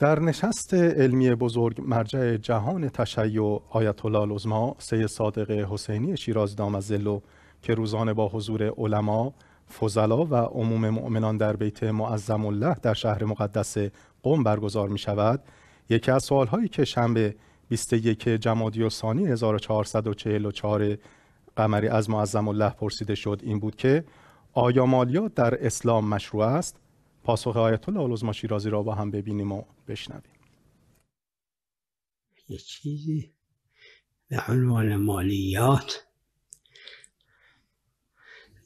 در نشست علمی بزرگ مرجع جهان تشیع آیت الله العظما سید صادق حسینی شیراز دامزلو که روزانه با حضور علما فضلا و عموم مؤمنان در بیت معظم الله در شهر مقدس قم برگزار می شود یکی از سوالهایی که شنبه 21 جمادی و ثانی 1444 قمری از معظم الله پرسیده شد این بود که آیا مالیات در اسلام مشروع است؟ پاسخ آیت الله العظما شیرازی را با هم ببینیم و بشنویم یه چیزی به عنوان مالیات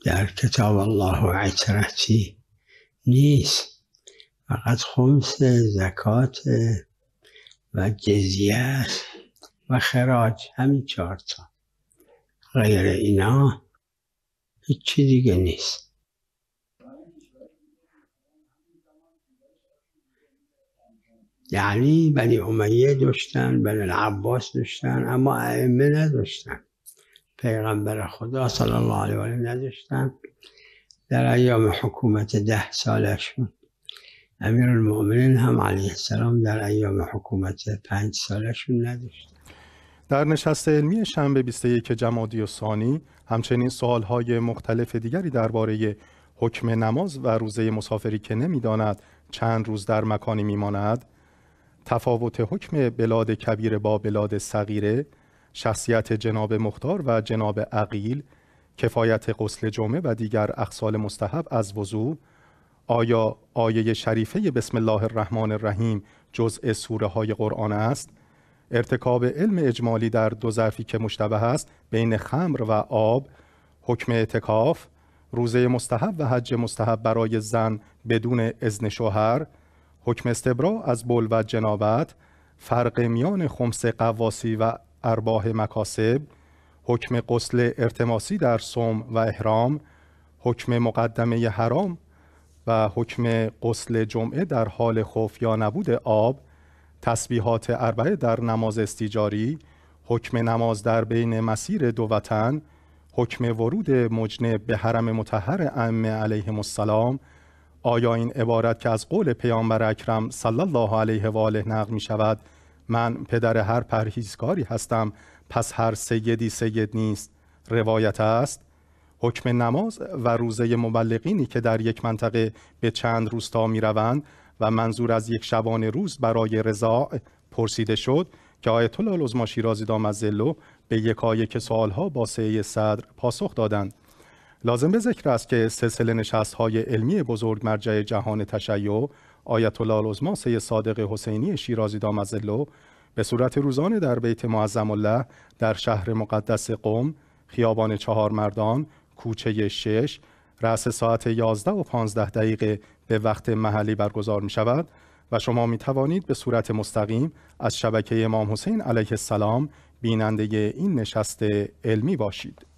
در کتاب الله و عطرتی نیست فقط خمس زکات و جزیه و خراج همین چهارتا غیر اینا هیچ چیزی دیگه نیست یعنی بنی امیه داشتن بنی العباس داشتن اما ائمه نداشتن پیغمبر خدا صلی الله علیه و آله نداشتن در ایام حکومت ده سالشون امیر المؤمنین هم علیه السلام در ایام حکومت پنج سالشون نداشتن در نشست علمی شنبه 21 جمادی و ثانی همچنین سوالهای مختلف دیگری درباره حکم نماز و روزه مسافری که نمیداند چند روز در مکانی میماند تفاوت حکم بلاد کبیر با بلاد صغیره شخصیت جناب مختار و جناب عقیل کفایت غسل جمعه و دیگر اخصال مستحب از وضوع آیا آیه شریفه بسم الله الرحمن الرحیم جزء سوره های قرآن است ارتکاب علم اجمالی در دو ظرفی که مشتبه است بین خمر و آب حکم اعتکاف روزه مستحب و حج مستحب برای زن بدون اذن شوهر حکم استبرا از بل و جنابت فرق میان خمس قواسی و ارباه مکاسب حکم قسل ارتماسی در سوم و احرام حکم مقدمه حرام و حکم قسل جمعه در حال خوف یا نبود آب تسبیحات اربعه در نماز استیجاری حکم نماز در بین مسیر دو وطن حکم ورود مجنه به حرم متحر ائمه علیه السلام آیا این عبارت که از قول پیامبر اکرم صلی الله علیه و آله نقل می شود من پدر هر پرهیزکاری هستم پس هر سیدی سید نیست روایت است حکم نماز و روزه مبلغینی که در یک منطقه به چند روستا می روند و منظور از یک شبانه روز برای رضاع پرسیده شد که آیت الله العظما شیرازی زلو به یکایک سوالها با سعی صدر پاسخ دادند لازم به ذکر است که سلسله نشستهای علمی بزرگ مرجع جهان تشیع آیت الله العظما صادق حسینی شیرازی زلو، به صورت روزانه در بیت معظم الله در شهر مقدس قم خیابان چهار مردان کوچه شش رأس ساعت 11 و پانزده دقیقه به وقت محلی برگزار می شود و شما می توانید به صورت مستقیم از شبکه امام حسین علیه السلام بیننده این نشست علمی باشید.